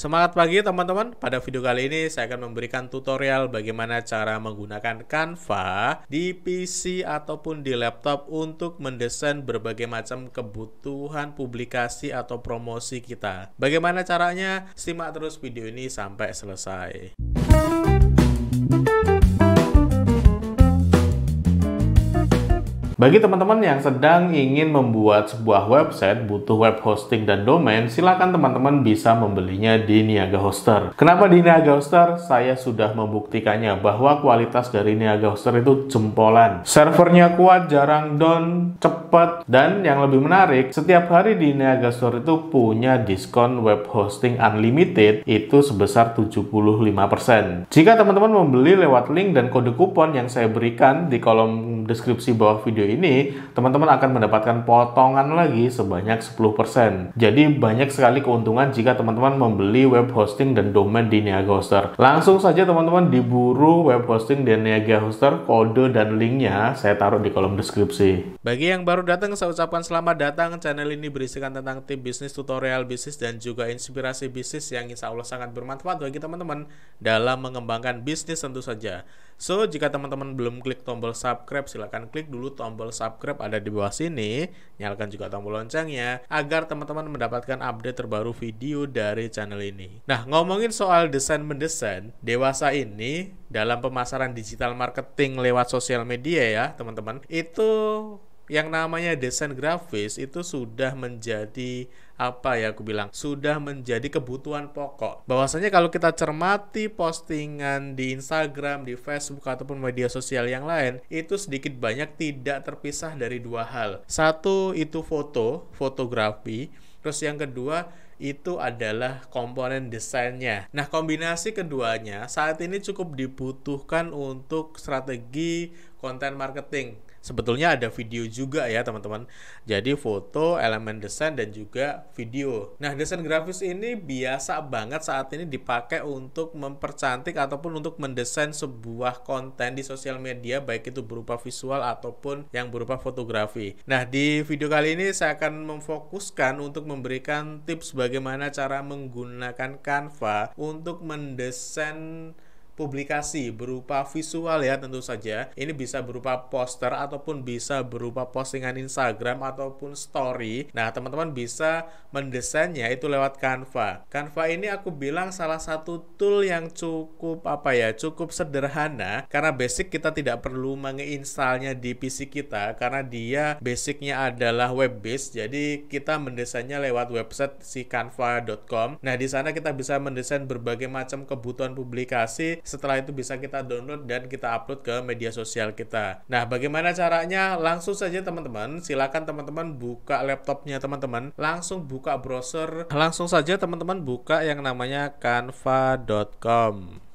Semangat pagi teman-teman. Pada video kali ini saya akan memberikan tutorial bagaimana cara menggunakan Canva di PC ataupun di laptop untuk mendesain berbagai macam kebutuhan publikasi atau promosi kita. Bagaimana caranya? Simak terus video ini sampai selesai. Bagi teman-teman yang sedang ingin membuat sebuah website, butuh web hosting dan domain, silakan teman-teman bisa membelinya di Niaga Hoster. Kenapa di Niaga Hoster? Saya sudah membuktikannya bahwa kualitas dari Niaga Hoster itu jempolan. Servernya kuat, jarang down, cepat, dan yang lebih menarik, setiap hari di Niaga Hoster itu punya diskon web hosting unlimited itu sebesar 75%. Jika teman-teman membeli lewat link dan kode kupon yang saya berikan di kolom deskripsi bawah video ini, teman-teman akan mendapatkan potongan lagi sebanyak 10%. Jadi banyak sekali keuntungan jika teman-teman membeli web hosting dan domain di Niaga Langsung saja teman-teman diburu web hosting dan Niaga kode dan linknya saya taruh di kolom deskripsi. Bagi yang baru datang, saya ucapkan selamat datang. Channel ini berisikan tentang tim bisnis, tutorial bisnis, dan juga inspirasi bisnis yang insya Allah sangat bermanfaat bagi teman-teman dalam mengembangkan bisnis tentu saja. So, jika teman-teman belum klik tombol subscribe, silahkan klik dulu tombol subscribe ada di bawah sini. Nyalakan juga tombol loncengnya, agar teman-teman mendapatkan update terbaru video dari channel ini. Nah, ngomongin soal desain-mendesain, dewasa ini dalam pemasaran digital marketing lewat sosial media ya, teman-teman, itu yang namanya desain grafis itu sudah menjadi apa ya aku bilang sudah menjadi kebutuhan pokok. Bahwasanya kalau kita cermati postingan di Instagram, di Facebook ataupun media sosial yang lain, itu sedikit banyak tidak terpisah dari dua hal. Satu itu foto, fotografi, terus yang kedua itu adalah komponen desainnya. Nah, kombinasi keduanya saat ini cukup dibutuhkan untuk strategi konten marketing sebetulnya ada video juga ya teman-teman jadi foto elemen desain dan juga video nah desain grafis ini biasa banget saat ini dipakai untuk mempercantik ataupun untuk mendesain sebuah konten di sosial media baik itu berupa visual ataupun yang berupa fotografi nah di video kali ini saya akan memfokuskan untuk memberikan tips bagaimana cara menggunakan Canva untuk mendesain publikasi berupa visual ya tentu saja. Ini bisa berupa poster ataupun bisa berupa postingan Instagram ataupun story. Nah, teman-teman bisa mendesainnya itu lewat Canva. Canva ini aku bilang salah satu tool yang cukup apa ya, cukup sederhana karena basic kita tidak perlu menginstalnya di PC kita karena dia basicnya adalah web based. Jadi kita mendesainnya lewat website si canva.com. Nah, di sana kita bisa mendesain berbagai macam kebutuhan publikasi setelah itu bisa kita download dan kita upload ke media sosial kita. Nah, bagaimana caranya? Langsung saja teman-teman, silakan teman-teman buka laptopnya teman-teman, langsung buka browser, langsung saja teman-teman buka yang namanya canva.com.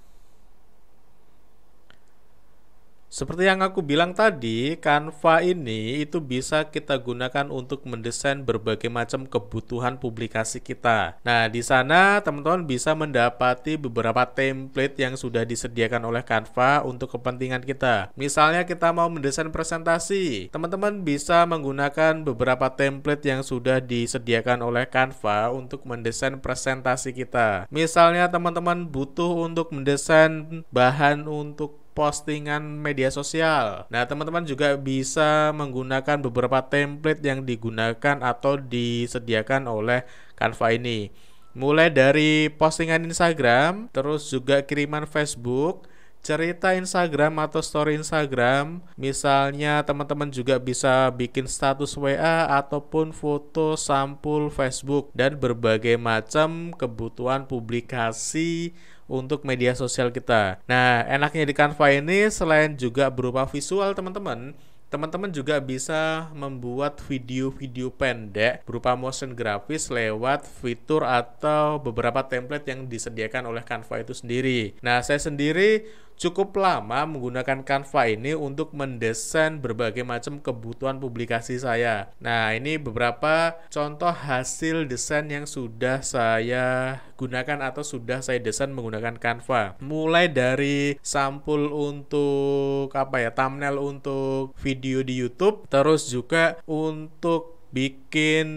Seperti yang aku bilang tadi, Canva ini itu bisa kita gunakan untuk mendesain berbagai macam kebutuhan publikasi kita. Nah, di sana teman-teman bisa mendapati beberapa template yang sudah disediakan oleh Canva untuk kepentingan kita. Misalnya kita mau mendesain presentasi, teman-teman bisa menggunakan beberapa template yang sudah disediakan oleh Canva untuk mendesain presentasi kita. Misalnya teman-teman butuh untuk mendesain bahan untuk postingan media sosial. Nah, teman-teman juga bisa menggunakan beberapa template yang digunakan atau disediakan oleh Canva ini. Mulai dari postingan Instagram, terus juga kiriman Facebook, cerita Instagram atau story Instagram. Misalnya teman-teman juga bisa bikin status WA ataupun foto sampul Facebook dan berbagai macam kebutuhan publikasi untuk media sosial kita. Nah, enaknya di Canva ini selain juga berupa visual teman-teman, teman-teman juga bisa membuat video-video pendek berupa motion grafis lewat fitur atau beberapa template yang disediakan oleh Canva itu sendiri. Nah, saya sendiri cukup lama menggunakan Canva ini untuk mendesain berbagai macam kebutuhan publikasi saya. Nah, ini beberapa contoh hasil desain yang sudah saya gunakan atau sudah saya desain menggunakan Canva. Mulai dari sampul untuk apa ya, thumbnail untuk video di YouTube, terus juga untuk bikin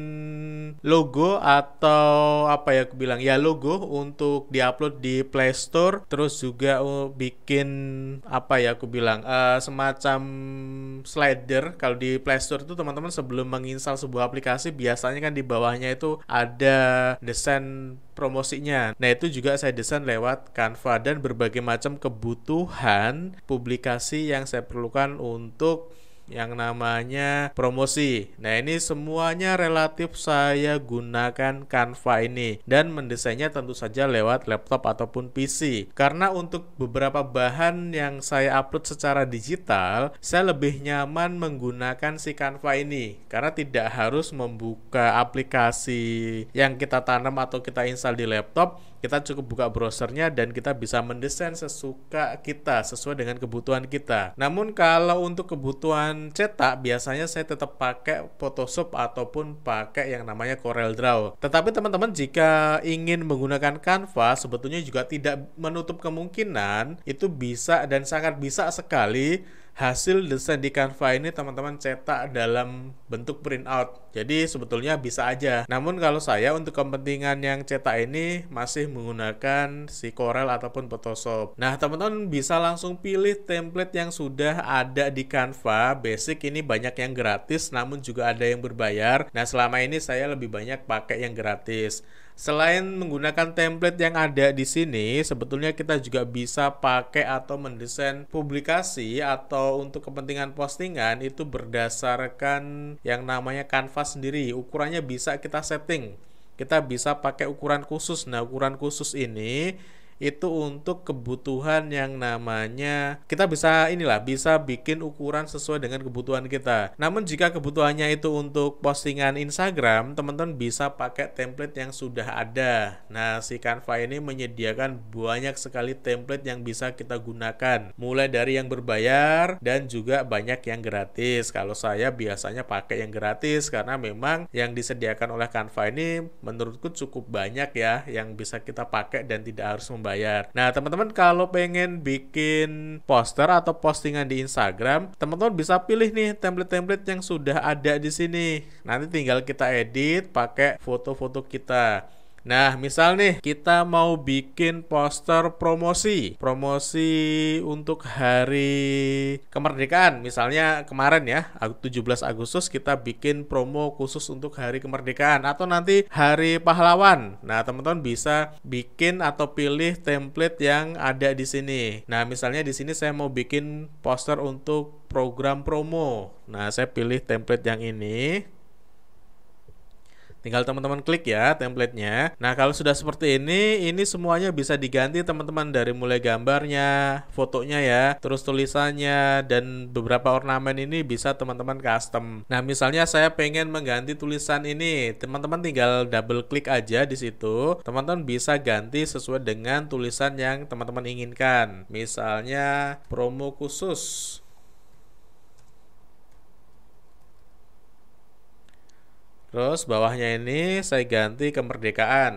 logo atau apa ya aku bilang ya logo untuk diupload di Play Store terus juga uh, bikin apa ya aku bilang uh, semacam slider kalau di Play Store itu teman-teman sebelum menginstal sebuah aplikasi biasanya kan di bawahnya itu ada desain promosinya. Nah, itu juga saya desain lewat Canva dan berbagai macam kebutuhan publikasi yang saya perlukan untuk yang namanya promosi. Nah, ini semuanya relatif saya gunakan Canva ini dan mendesainnya tentu saja lewat laptop ataupun PC. Karena untuk beberapa bahan yang saya upload secara digital, saya lebih nyaman menggunakan si Canva ini karena tidak harus membuka aplikasi yang kita tanam atau kita install di laptop kita cukup buka browsernya dan kita bisa mendesain sesuka kita sesuai dengan kebutuhan kita. Namun kalau untuk kebutuhan cetak biasanya saya tetap pakai Photoshop ataupun pakai yang namanya Corel Draw. Tetapi teman-teman jika ingin menggunakan Canva sebetulnya juga tidak menutup kemungkinan itu bisa dan sangat bisa sekali hasil desain di Canva ini teman-teman cetak dalam bentuk printout jadi sebetulnya bisa aja. Namun kalau saya untuk kepentingan yang cetak ini masih menggunakan si Corel ataupun Photoshop. Nah, teman-teman bisa langsung pilih template yang sudah ada di Canva. Basic ini banyak yang gratis namun juga ada yang berbayar. Nah, selama ini saya lebih banyak pakai yang gratis. Selain menggunakan template yang ada di sini, sebetulnya kita juga bisa pakai atau mendesain publikasi atau untuk kepentingan postingan itu berdasarkan yang namanya Canva sendiri. Ukurannya bisa kita setting. Kita bisa pakai ukuran khusus. Nah, ukuran khusus ini itu untuk kebutuhan yang namanya kita bisa inilah bisa bikin ukuran sesuai dengan kebutuhan kita. Namun jika kebutuhannya itu untuk postingan Instagram, teman-teman bisa pakai template yang sudah ada. Nah, si Canva ini menyediakan banyak sekali template yang bisa kita gunakan. Mulai dari yang berbayar dan juga banyak yang gratis. Kalau saya biasanya pakai yang gratis karena memang yang disediakan oleh Canva ini menurutku cukup banyak ya yang bisa kita pakai dan tidak harus membayar berbayar. Nah, teman-teman kalau pengen bikin poster atau postingan di Instagram, teman-teman bisa pilih nih template-template yang sudah ada di sini. Nanti tinggal kita edit pakai foto-foto kita. Nah, misal nih kita mau bikin poster promosi, promosi untuk hari kemerdekaan misalnya kemarin ya, 17 Agustus kita bikin promo khusus untuk hari kemerdekaan atau nanti hari pahlawan. Nah, teman-teman bisa bikin atau pilih template yang ada di sini. Nah, misalnya di sini saya mau bikin poster untuk program promo. Nah, saya pilih template yang ini. Tinggal teman-teman klik ya templatenya. Nah, kalau sudah seperti ini, ini semuanya bisa diganti teman-teman dari mulai gambarnya, fotonya ya, terus tulisannya, dan beberapa ornamen ini bisa teman-teman custom. Nah, misalnya saya pengen mengganti tulisan ini, teman-teman tinggal double klik aja di situ. Teman-teman bisa ganti sesuai dengan tulisan yang teman-teman inginkan. Misalnya promo khusus Terus bawahnya ini saya ganti kemerdekaan.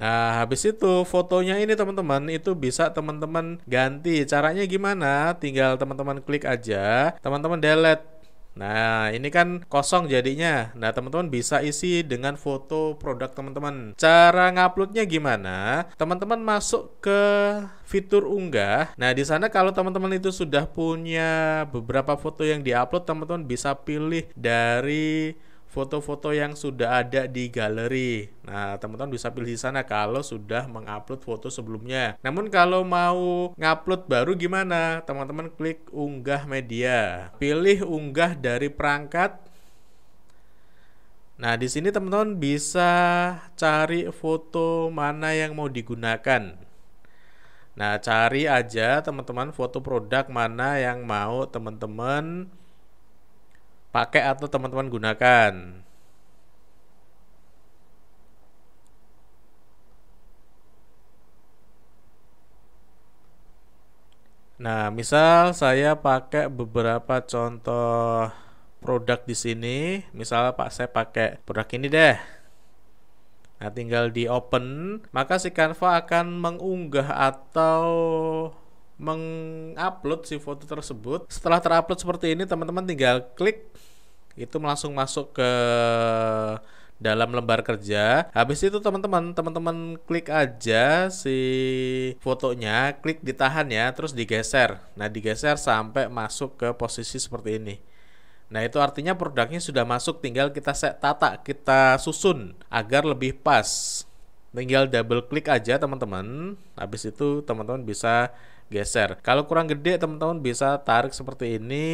Nah, habis itu fotonya ini teman-teman itu bisa teman-teman ganti. Caranya gimana? Tinggal teman-teman klik aja, teman-teman delete Nah, ini kan kosong jadinya. Nah, teman-teman bisa isi dengan foto produk teman-teman. Cara nguploadnya gimana? Teman-teman masuk ke fitur unggah. Nah, di sana kalau teman-teman itu sudah punya beberapa foto yang diupload, teman-teman bisa pilih dari foto-foto yang sudah ada di galeri. Nah, teman-teman bisa pilih di sana kalau sudah mengupload foto sebelumnya. Namun kalau mau ngupload baru gimana? Teman-teman klik unggah media. Pilih unggah dari perangkat. Nah, di sini teman-teman bisa cari foto mana yang mau digunakan. Nah, cari aja teman-teman foto produk mana yang mau teman-teman pakai atau teman-teman gunakan. Nah, misal saya pakai beberapa contoh produk di sini, misal Pak saya pakai produk ini deh. Nah, tinggal di open, maka si Canva akan mengunggah atau mengupload si foto tersebut. Setelah terupload seperti ini, teman-teman tinggal klik itu langsung masuk ke dalam lembar kerja. Habis itu teman-teman, teman-teman klik aja si fotonya, klik ditahan ya, terus digeser. Nah, digeser sampai masuk ke posisi seperti ini. Nah, itu artinya produknya sudah masuk, tinggal kita set tata, kita susun agar lebih pas. Tinggal double klik aja teman-teman. Habis itu teman-teman bisa geser. Kalau kurang gede teman-teman bisa tarik seperti ini.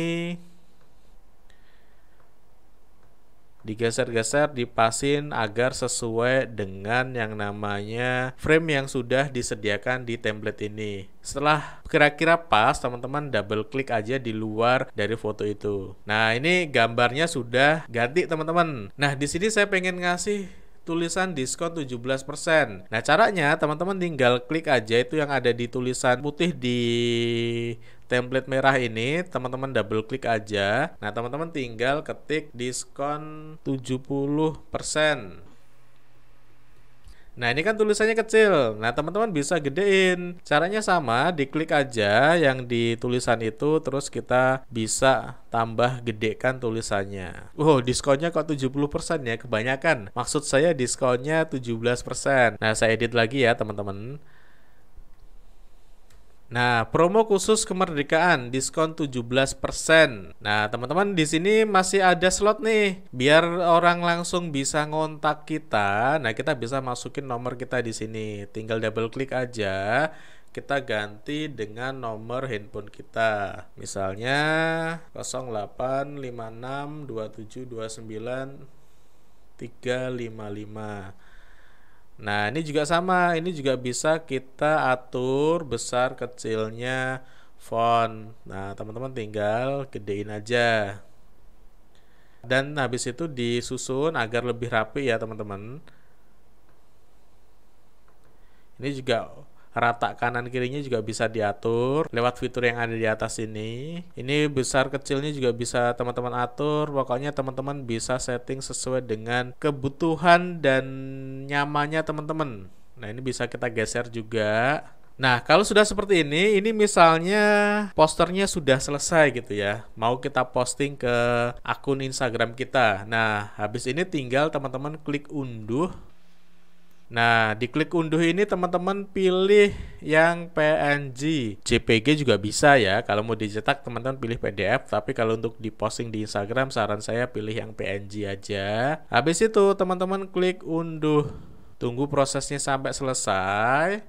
Digeser-geser, dipasin agar sesuai dengan yang namanya frame yang sudah disediakan di template ini. Setelah kira-kira pas, teman-teman double klik aja di luar dari foto itu. Nah, ini gambarnya sudah ganti, teman-teman. Nah, di sini saya pengen ngasih tulisan diskon 17%. Nah, caranya teman-teman tinggal klik aja itu yang ada di tulisan putih di template merah ini teman-teman double klik aja. Nah, teman-teman tinggal ketik diskon 70%. Nah ini kan tulisannya kecil, nah teman-teman bisa gedein. Caranya sama, diklik aja yang di tulisan itu, terus kita bisa tambah gedekan tulisannya. Wow, diskonnya kok 70% ya, kebanyakan. Maksud saya diskonnya 17%. Nah saya edit lagi ya teman-teman. Nah, promo khusus kemerdekaan diskon 17%. Nah, teman-teman di sini masih ada slot nih. Biar orang langsung bisa ngontak kita. Nah, kita bisa masukin nomor kita di sini. Tinggal double klik aja kita ganti dengan nomor handphone kita. Misalnya 08562729 Nah, ini juga sama, ini juga bisa kita atur besar kecilnya font. Nah, teman-teman tinggal gedein aja. Dan habis itu disusun agar lebih rapi ya, teman-teman. Ini juga rata kanan kirinya juga bisa diatur lewat fitur yang ada di atas ini ini besar kecilnya juga bisa teman-teman atur pokoknya teman-teman bisa setting sesuai dengan kebutuhan dan nyamannya teman-teman nah ini bisa kita geser juga Nah, kalau sudah seperti ini, ini misalnya posternya sudah selesai gitu ya. Mau kita posting ke akun Instagram kita. Nah, habis ini tinggal teman-teman klik unduh Nah, di klik unduh ini teman-teman pilih yang PNG. JPG juga bisa ya. Kalau mau dicetak teman-teman pilih PDF, tapi kalau untuk diposting di Instagram saran saya pilih yang PNG aja. Habis itu teman-teman klik unduh. Tunggu prosesnya sampai selesai.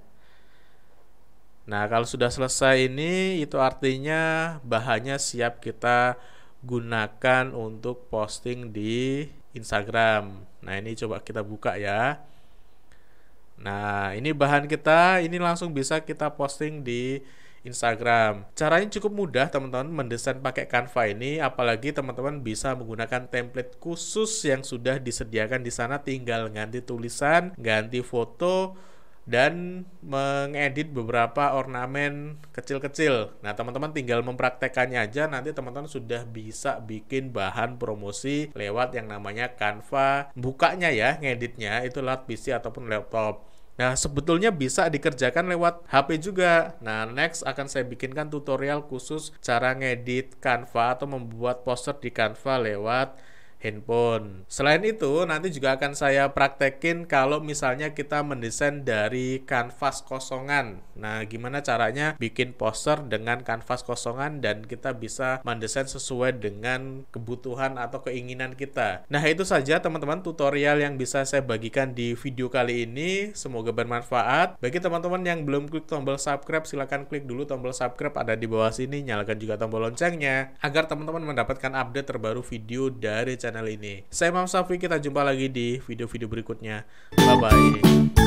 Nah, kalau sudah selesai ini itu artinya bahannya siap kita gunakan untuk posting di Instagram. Nah, ini coba kita buka ya. Nah, ini bahan kita, ini langsung bisa kita posting di Instagram. Caranya cukup mudah teman-teman mendesain pakai Canva ini, apalagi teman-teman bisa menggunakan template khusus yang sudah disediakan di sana, tinggal ganti tulisan, ganti foto, dan mengedit beberapa ornamen kecil-kecil. Nah, teman-teman tinggal mempraktekannya aja nanti teman-teman sudah bisa bikin bahan promosi lewat yang namanya Canva. Bukanya ya, ngeditnya itu lewat PC ataupun laptop. Nah, sebetulnya bisa dikerjakan lewat HP juga. Nah, next akan saya bikinkan tutorial khusus cara ngedit Canva atau membuat poster di Canva lewat handphone. Selain itu, nanti juga akan saya praktekin kalau misalnya kita mendesain dari kanvas kosongan. Nah, gimana caranya bikin poster dengan kanvas kosongan dan kita bisa mendesain sesuai dengan kebutuhan atau keinginan kita. Nah, itu saja teman-teman tutorial yang bisa saya bagikan di video kali ini. Semoga bermanfaat. Bagi teman-teman yang belum klik tombol subscribe, silahkan klik dulu tombol subscribe ada di bawah sini. Nyalakan juga tombol loncengnya agar teman-teman mendapatkan update terbaru video dari channel channel ini. Saya Mam Safi, kita jumpa lagi di video-video berikutnya. Bye-bye.